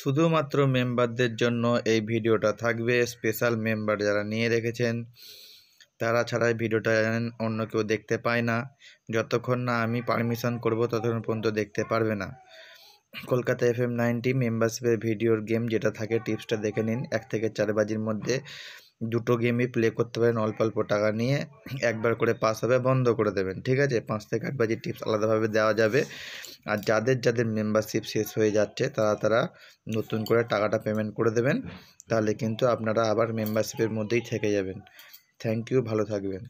শুধুমাত্র মেম্বারদের জন্য এই ভিডিওটা থাকবে স্পেশাল মেম্বার যারা নিয়ে রেখেছেন তারা ছাড়াই ভিডিওটা জানেন অন্য কেউ দেখতে পায় না যতক্ষণ না আমি পারমিশন করব ততক্ষণ পর্যন্ত দেখতে পারবে না কলকাতা এফ এম নাইনটি মেম্বারশিপের ভিডিওর গেম যেটা থাকে টিপসটা দেখে নিন এক থেকে চার বাজির মধ্যে দুটো গেমই প্লে করতে পারেন অল্প অল্প টাকা নিয়ে একবার করে পাস হবে বন্ধ করে দেবেন ঠিক আছে পাঁচ থেকে আট বাজির টিপস আলাদাভাবে দেওয়া যাবে আর যাদের যাদের মেম্বারশিপ শেষ হয়ে যাচ্ছে তারা তারা নতুন করে টাকাটা পেমেন্ট করে দেবেন তাহলে কিন্তু আপনারা আবার মেম্বারশিপের মধ্যেই থেকে যাবেন থ্যাংক ইউ ভালো থাকবেন